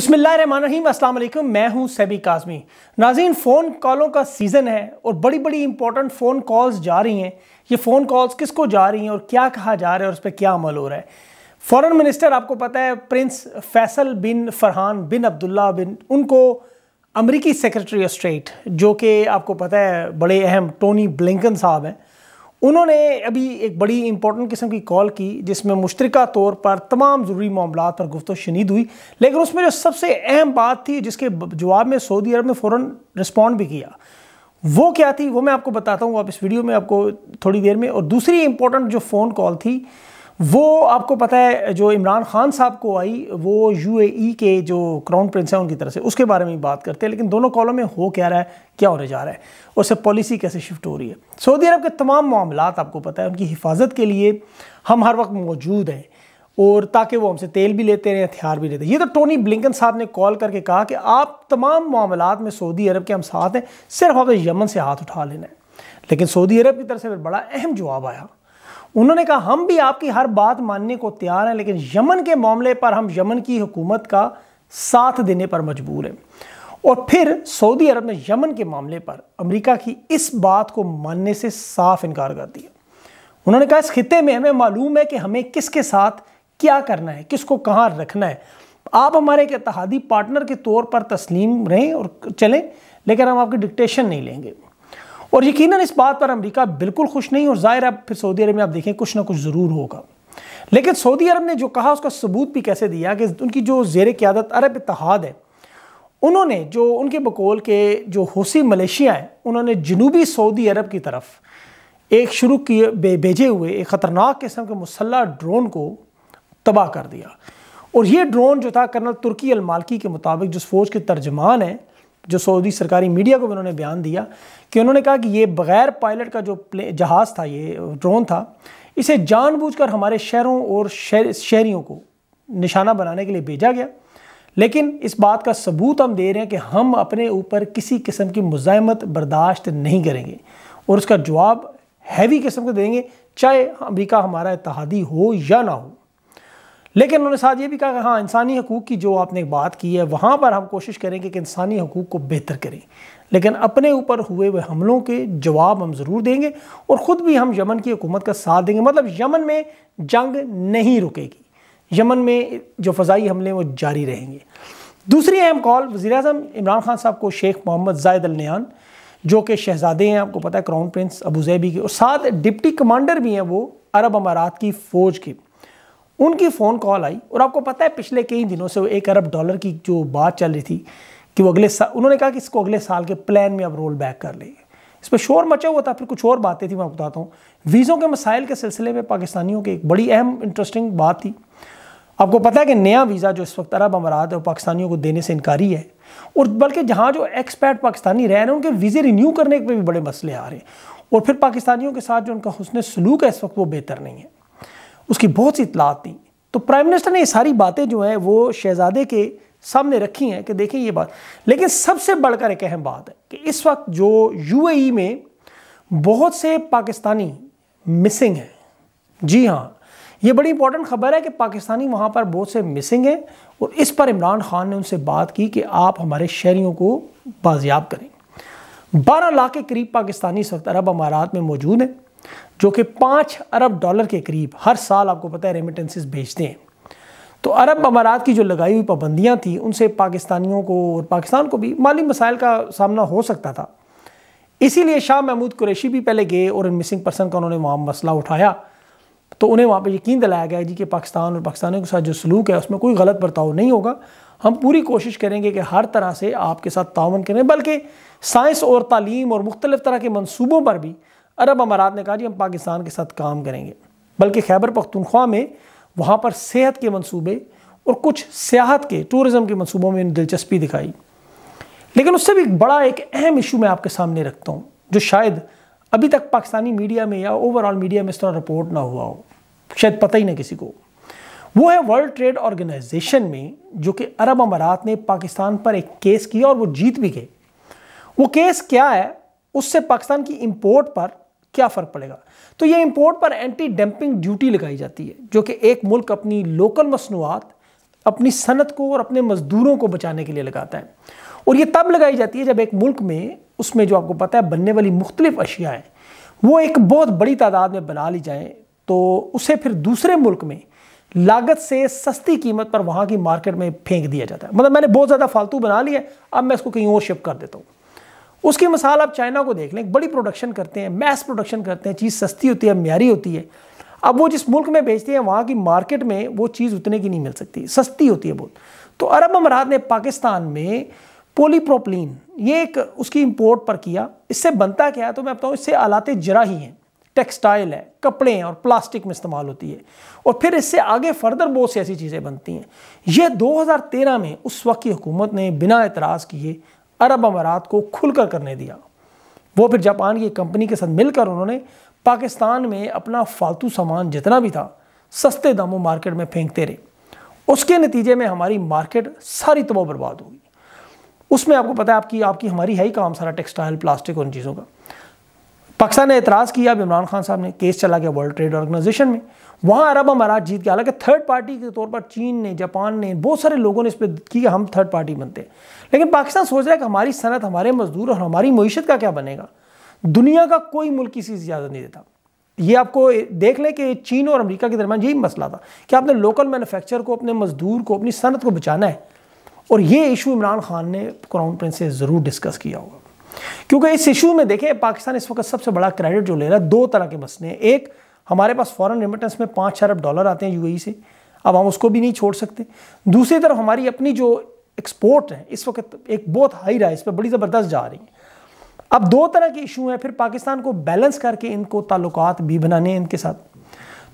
बिसमीम अल्लाम मैं हूं सैबी काजमी नाजीन फ़ोन कॉलों का सीज़न है और बड़ी बड़ी इंपॉर्टेंट फ़ोन कॉल्स जा रही हैं ये फ़ोन कॉल्स किसको जा रही हैं और क्या कहा जा रहा है और उस पर क्या अमल हो रहा है फ़ॉरन मिनिस्टर आपको पता है prince Faisal bin Farhan bin Abdullah bin उनको अमरीकी सेक्रेटरी ऑफ स्टेट जो कि आपको पता है बड़े अहम टोनी ब्लिंकन साहब हैं उन्होंने अभी एक बड़ी इंपॉर्टेंट किस्म की कॉल की जिसमें मुश्तरका तौर पर तमाम ज़रूरी मामला पर गुफ्त शनीद हुई लेकिन उसमें जो सबसे अहम बात थी जिसके जवाब में सऊदी अरब ने फ़ौर रिस्पॉन्ड भी किया वो क्या थी वो मैं आपको बताता हूँ आप इस वीडियो में आपको थोड़ी देर में और दूसरी इंपॉर्टेंट जो फ़ोन कॉल थी वो आपको पता है जो इमरान खान साहब को आई वो यूएई e के जो क्राउन प्रिंस हैं उनकी तरफ से उसके बारे में बात करते हैं लेकिन दोनों कॉलम में हो क्या रहा है क्या होने जा रहा है उससे पॉलिसी कैसे शिफ्ट हो रही है सऊदी अरब के तमाम मामला आपको पता है उनकी हिफाजत के लिए हम हर वक्त मौजूद हैं और ताकि वो हमसे तेल भी लेते रहें हथियार भी लेते ये तो टोनी ब्लिंकन साहब ने कॉल करके कहा कि आप तमाम मामला में सऊदी अरब के हम साथ हैं सिर्फ आपने यमन से हाथ उठा लेना है लेकिन सऊदी अरब की तरफ से बड़ा अहम जवाब आया उन्होंने कहा हम भी आपकी हर बात मानने को तैयार हैं लेकिन यमन के मामले पर हम यमन की हुकूमत का साथ देने पर मजबूर हैं और फिर सऊदी अरब ने यमन के मामले पर अमेरिका की इस बात को मानने से साफ इनकार कर दिया उन्होंने कहा इस खत्े में हमें मालूम है कि हमें किसके साथ क्या करना है किसको कहाँ रखना है आप हमारे एक इतिहादी पार्टनर के तौर पर तस्लीम रहें और चलें लेकिन हम आपकी डिक्टेशन नहीं लेंगे और यकीनन इस बात पर अमेरिका बिल्कुल खुश नहीं और ज़ाहिर अब फिर सऊदी अरब में आप देखें कुछ ना कुछ ज़रूर होगा लेकिन सऊदी अरब ने जो कहा उसका सबूत भी कैसे दिया कि उनकी जो जेर क्यादत अरब इतिहाद है उन्होंने जो उनके बकोल के जो होसी मलेशिया हैं उन्होंने जनूबी सऊदी अरब की तरफ एक शुरू किए बे, भेजे हुए एक ख़तरनाक किस्म के मुसल्ला ड्रोन को तबाह कर दिया और ये ड्रोन जो था कर्नल तुर्की अलमालकी के मुताबिक जिस फौज के तर्जमान हैं जो सऊदी सरकारी मीडिया को भी उन्होंने बयान दिया कि उन्होंने कहा कि ये बग़ैर पायलट का जो प्ले जहाज़ था ये ड्रोन था इसे जानबूझकर हमारे शहरों और शहर शहरीों को निशाना बनाने के लिए भेजा गया लेकिन इस बात का सबूत हम दे रहे हैं कि हम अपने ऊपर किसी किस्म की मुजामत बर्दाश्त नहीं करेंगे और उसका जवाब हैवी किस्म का देंगे चाहे अमरीका हमारा इतिहादी हो या ना हो लेकिन उन्होंने साथ ये भी कहा कि हाँ इंसानी हकूक़ की जो आपने बात की है वहाँ पर हम कोशिश करेंगे कि इंसानी हकूक़ को बेहतर करें लेकिन अपने ऊपर हुए हुए हमलों के जवाब हम ज़रूर देंगे और ख़ुद भी हम यमन की हुकूमत का साथ देंगे मतलब यमन में जंग नहीं रुकेगी यमन में जो फ़जाई हमले वो जारी रहेंगे दूसरी अहम कॉल वज़ी अजम इमरान खान साहब को शेख मोहम्मद जायद अलनयान जो कि शहजादे हैं आपको पता है क्राउन प्रिंस अबूजैबी के और साथ डिप्टी कमांडर भी हैं वो अरब अमारात की फ़ौज के उनकी फ़ोन कॉल आई और आपको पता है पिछले कई दिनों से वो एक अरब डॉलर की जो बात चल रही थी कि वो अगले साल उन्होंने कहा कि इसको अगले साल के प्लान में अब रोल बैक कर लेंगे इस पर शोर मचा हुआ था फिर कुछ और बातें थी मैं बताता हूँ वीज़ों के मसाइल के सिलसिले में पाकिस्तानियों की एक बड़ी अहम इंटरेस्टिंग बात थी आपको पता है कि नया वीज़ा जो इस वक्त अरब अमारात और पाकिस्तानियों को देने से इनकारी है और बल्कि जहाँ जो एक्सपैट पाकिस्तानी रह रहे हैं उनके वीज़े रिन्यू करने पर भी बड़े मसले आ रहे हैं और फिर पाकिस्तानियों के साथ जो उनका हसन सलूक है इस वक्त वो बेहतर नहीं है उसकी बहुत सी इतलात दी तो प्राइम मिनिस्टर ने ये सारी बातें जो हैं वो शहजादे के सामने रखी हैं कि देखें ये बात लेकिन सबसे बढ़कर एक अहम बात है कि इस वक्त जो यूएई e में बहुत से पाकिस्तानी मिसिंग हैं जी हाँ ये बड़ी इंपॉर्टेंट खबर है कि पाकिस्तानी वहाँ पर बहुत से मिसिंग हैं और इस पर इमरान खान ने उनसे बात की कि आप हमारे शहरीों को बाजियाब करें बारह लाख के करीब पाकिस्तानी इस अरब अमारात में मौजूद हैं जो कि पाँच अरब डॉलर के करीब हर साल आपको पता है रेमिटेंसेस भेजते हैं तो अरब अमारात की जो लगाई हुई पाबंदियाँ थी उनसे पाकिस्तानियों को और पाकिस्तान को भी माली मसाइल का सामना हो सकता था इसीलिए शाह महमूद कुरैशी भी पहले गए और इन मिसिंग पर्सन का उन्होंने वहाँ मसला उठाया तो उन्हें वहाँ पर यकीन दिलाया गया जी कि पाकिस्तान और पाकिस्तानियों के साथ जो सलूक है उसमें कोई गलत बर्ताव नहीं होगा हम पूरी कोशिश करेंगे कि हर तरह से आपके साथ तावन करें बल्कि साइंस और तालीम और मुख्तलिफ़ तरह के मनसूबों पर भी अरब अमारात ने कहा जी हम पाकिस्तान के साथ काम करेंगे बल्कि खैबर पखतनख्वा में वहाँ पर सेहत के मनसूबे और कुछ सियाहत के टूरिज़म के मनसूबों में दिलचस्पी दिखाई लेकिन उससे भी बड़ा एक अहम इशू मैं आपके सामने रखता हूँ जो शायद अभी तक पाकिस्तानी मीडिया में या ओवरऑल मीडिया में इस तरह रिपोर्ट ना हुआ हो शायद पता ही ना किसी को वो है वर्ल्ड ट्रेड ऑर्गेनाइजेशन में जो कि अरब अमारात ने पाकिस्तान पर एक केस किया और वो जीत भी गए वो केस क्या है उससे पाकिस्तान की इम्पोर्ट पर क्या फ़र्क पड़ेगा तो ये इम्पोर्ट पर एंटी डंपिंग ड्यूटी लगाई जाती है जो कि एक मुल्क अपनी लोकल मसनूआत अपनी सनत को और अपने मज़दूरों को बचाने के लिए लगाता है और ये तब लगाई जाती है जब एक मुल्क में उसमें जो आपको पता है बनने वाली मुख्तलिफ अशियाएँ वो एक बहुत बड़ी तादाद में बना ली जाएँ तो उसे फिर दूसरे मुल्क में लागत से सस्ती कीमत पर वहाँ की मार्केट में फेंक दिया जाता है मतलब मैंने बहुत ज़्यादा फालतू बना लिया अब मैं इसको कहीं और शिफ्ट कर देता हूँ उसकी मिसाल आप चाइना को देख लें बड़ी प्रोडक्शन करते हैं मैस प्रोडक्शन करते हैं चीज़ सस्ती होती है म्यारी होती है अब वो जिस मुल्क में बेचते हैं वहाँ की मार्केट में वो चीज़ उतने की नहीं मिल सकती सस्ती होती है बहुत तो अरब अमारात ने पाकिस्तान में पोलीप्रोपलिन ये एक उसकी इम्पोर्ट पर किया इससे बनता क्या है तो मैं बताऊँ इससे आलाते जरा ही हैं टेक्सटाइल है कपड़े हैं और प्लास्टिक में इस्तेमाल होती है और फिर इससे आगे फर्दर बहुत सी ऐसी चीज़ें बनती हैं यह 2013 में उस वक्त की हुकूमत ने बिना एतराज़ किए अरब अमारात को खुलकर करने दिया वो फिर जापान की कंपनी के साथ मिलकर उन्होंने पाकिस्तान में अपना फालतू सामान जितना भी था सस्ते दामों मार्केट में फेंकते रहे उसके नतीजे में हमारी मार्केट सारी तबाह बर्बाद हो गई उसमें आपको पता है आपकी आपकी हमारी है ही काम सारा टेक्सटाइल प्लास्टिक उन चीज़ों का पाकिस्तान ने एतराज़ किया अब इमरान खान साहब ने केस चला गया वर्ल्ड ट्रेड ऑर्गेनाइजेशन में वहाँ अरब अमारात जीत गया हालांकि थर्ड पार्टी के तौर पर चीन ने जापान ने बहुत सारे लोगों ने इस पर की हम थर्ड पार्टी बनते हैं लेकिन पाकिस्तान सोच रहा है कि हमारी सनत हमारे मजदूर और हमारी मीशत का क्या बनेगा दुनिया का कोई मुल्क इसी इजाज़त नहीं देता ये आपको देख लें कि चीन और अमरीका के दरमियान यही मसला था कि आपने लोकल मैनुफेक्चर को अपने मजदूर को अपनी सनत को बचाना है और ये इशू इमरान खान ने क्राउन प्रिंस से ज़रूर डिस्कस किया होगा क्योंकि इस इशू में देखें पाकिस्तान इस वक्त सबसे बड़ा क्रेडिट जो ले रहा है दो तरह के मसले हैं एक हमारे पास फॉरेन रेमिटेंस में पाँच अरब डॉलर आते हैं यूएई e से अब हम उसको भी नहीं छोड़ सकते दूसरी तरफ हमारी अपनी जो एक्सपोर्ट है इस वक्त एक बहुत हाई राइस पर बड़ी ज़बरदस्त जा रही है अब दो तरह के इशू हैं फिर पाकिस्तान को बैलेंस करके इनको ताल्लुक भी बनाने हैं इनके साथ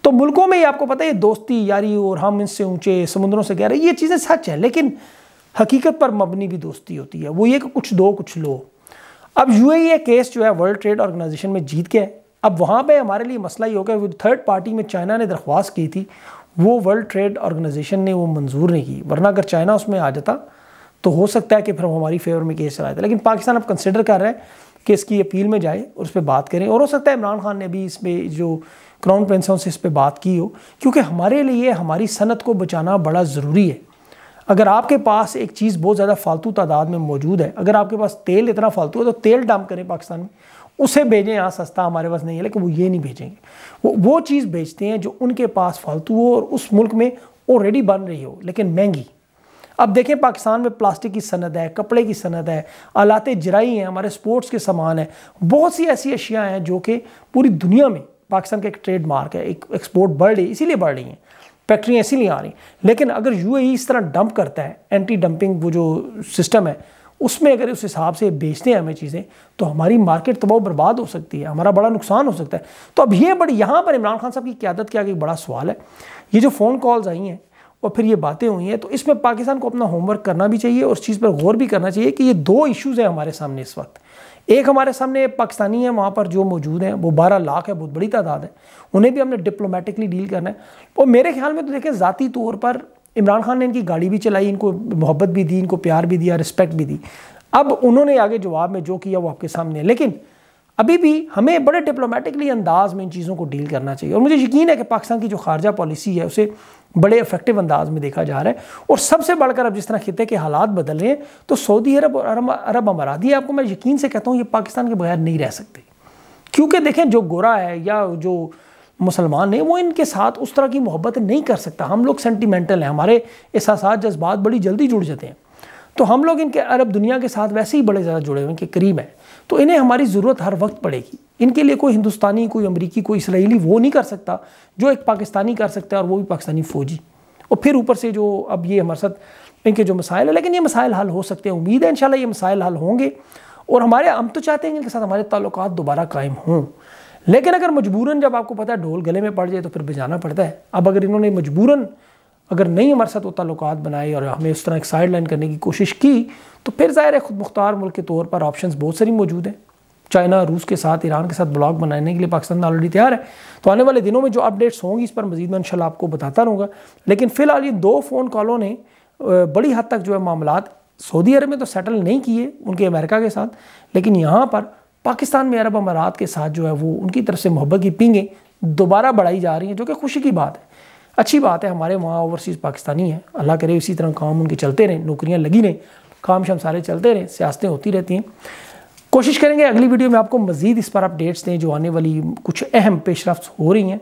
तो मुल्कों में ही आपको पता है दोस्ती यारी और हम इनसे ऊंचे समुद्रों से गहरे ये चीज़ें सच है लेकिन हकीकत पर मबनी भी दोस्ती होती है वो ये कि कुछ दो कुछ लो अब यू ए केस जो है वर्ल्ड ट्रेड ऑर्गेनाइजेशन में जीत गया है अब वहाँ पे हमारे लिए मसला ये हो गया थर्ड पार्टी में चाइना ने दरख्वास्त की थी वो वर्ल्ड ट्रेड ऑर्गेनाइजेशन ने वो मंजूर नहीं की वरना अगर चाइना उसमें आ जाता तो हो सकता है कि फिर हमारी फेवर में केस चलाए लेकिन पाकिस्तान अब कंसिडर कर रहा है कि इसकी अपील में जाए और उस पर बात करें और हो सकता है इमरान खान ने भी इस पर जो क्राउन प्रिंस से इस पर बात की हो क्योंकि हमारे लिए हमारी सनत को बचाना बड़ा ज़रूरी है अगर आपके पास एक चीज़ बहुत ज़्यादा फालतू तादाद में मौजूद है अगर आपके पास तेल इतना फालतू है तो तेल डंप करें पाकिस्तान में उसे भेजें यहाँ सस्ता हमारे पास नहीं है लेकिन वो ये नहीं भेजेंगे वो वो चीज़ भेजते हैं जो उनके पास फालतू हो और उस मुल्क में ऑलरेडी बन रही हो लेकिन महंगी अब देखें पाकिस्तान में प्लास्टिक की सनद है कपड़े की सनद है आलाते जराई हैं हमारे स्पोर्ट्स के सामान हैं बहुत सी ऐसी अशियाँ हैं जो कि पूरी दुनिया में पाकिस्तान का एक ट्रेडमार्क है एक एक्सपोर्ट बढ़ रही इसीलिए बढ़ रही हैं फैक्ट्रियाँ इसीलिए आ रही लेकिन अगर यू e इस तरह डंप करता है एंटी डंपिंग वो जो सिस्टम है उसमें अगर उस हिसाब से बेचते हैं हमें चीज़ें तो हमारी मार्केट तबाह बर्बाद हो सकती है हमारा बड़ा नुकसान हो सकता है तो अब ये बड़ी यहाँ पर इमरान खान साहब की क्यादत के आगे एक बड़ा सवाल है ये जो फ़ोन कॉल्स आई हैं और फिर ये बातें हुई हैं तो इसमें पाकिस्तान को अपना होमवर्क करना भी चाहिए और उस चीज़ पर गौर भी करना चाहिए कि ये दो इश्यूज़ हैं हमारे सामने इस वक्त एक हमारे सामने पाकिस्तानी है वहाँ पर जो मौजूद हैं वो बारह लाख है बहुत बड़ी तादाद है उन्हें भी हमने डिप्लोमेटिकली डील करना है और मेरे ख्याल में तो देखें ज़ाती तौर पर इमरान खान ने इनकी गाड़ी भी चलाई इनको मोहब्बत भी दी इनको प्यार भी दिया रिस्पेक्ट भी दी अब उन्होंने आगे जवाब में जो किया वो आपके सामने लेकिन अभी भी हमें बड़े डिप्लोमेटिकली अंदाज में इन चीज़ों को डील करना चाहिए और मुझे यकीन है कि पाकिस्तान की जो खारजा पॉलिसी है उसे बड़े इफेक्टिव अंदाज में देखा जा रहा है और सबसे बढ़कर अब जिस तरह खिते के हालात बदल रहे हैं तो सऊदी अरब और अरब अमाराती आपको मैं यकीन से कहता हूँ ये पाकिस्तान के बगैर नहीं रह सकते क्योंकि देखें जो गोरा है या जो मुसलमान है वो इनके साथ उस तरह की मोहब्बत नहीं कर सकता हम लोग सेंटिमेंटल हैं हमारे एहसास जज्बात बड़ी जल्दी जुड़ जाते हैं तो हम लोग इनके अरब दुनिया के साथ वैसे ही बड़े ज़्यादा जुड़े हुए इनके करीब हैं तो इन्हें हमारी ज़रूरत हर वक्त पड़ेगी इनके लिए कोई हिंदुस्तानी कोई अमरीकी कोई इसराइली वो नहीं कर सकता जो एक पाकिस्तानी कर सकता है और वो भी पाकिस्तानी फ़ौजी और फिर ऊपर से जो अब ये हमारे साथ इनके जो मसाइल हैं लेकिन ये मसाइल हल हो सकते हैं उम्मीद है इन ये मसाइल हल होंगे और हमारे हम तो चाहते हैं इनके साथ हमारे ताल्लुक दोबारा कायम हों लेकिन अगर मजबूरन जब आपको पता है ढोल गले में पड़ जाए तो फिर बजाना पड़ता है अब अगर इन्होंने मजबूरन अगर नहीं हमारे साथ वो ताल्लुक बनाए और हमें उस तरह एक साइड लाइन करने की कोशिश की तो फिर ज़ाहिर है खुद मुख्तार मुल्क के तौर पर ऑप्शन बहुत सारी मौजूद हैं चाइना रूस के साथ ईरान के साथ ब्लॉक बनाने के लिए पाकिस्तान ऑलरेडी तैयार है तो आने वाले दिनों में जो अपडेट्स होंगी इस पर मजीद मैं इनशाला आपको बताता रहूँगा लेकिन फ़िलहाल ये दो फ़ोन कॉलों ने बड़ी हद तक जो है मामला सऊदी अरब में तो सेटल नहीं किए उनके अमेरिका के साथ लेकिन यहाँ पर पाकिस्तान में अरब अमारात के साथ जो है वो उनकी तरफ से मोहब्बत की पींगें दोबारा बढ़ाई जा रही हैं जो कि खुशी की बात है अच्छी बात है हमारे वहाँ ओवरसीज़ पाकिस्तानी हैं अल्लाह करे इसी तरह काम उनके चलते रहें नौकरियाँ लगी रहें काम शाम सारे चलते रहें सियासतें होती रहती हैं कोशिश करेंगे अगली वीडियो में आपको मज़ीद इस पर अपडेट्स दें जो आने वाली कुछ अहम पेशरफ हो रही हैं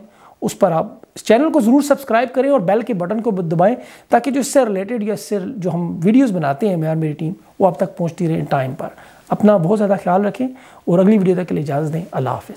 उस पर आप इस चैनल को ज़रूर सब्सक्राइब करें और बेल के बटन को दबाएँ ताकि जो इससे रिलेटेड या इससे जो हम वीडियोज़ बनाते हैं मैं और मेरी टीम वो आप तक पहुँचती रहें टाइम पर अपना बहुत ज़्यादा ख्याल रखें और अगली वीडियो तक के लिए इजाज़त दें अल्लाह हाफ़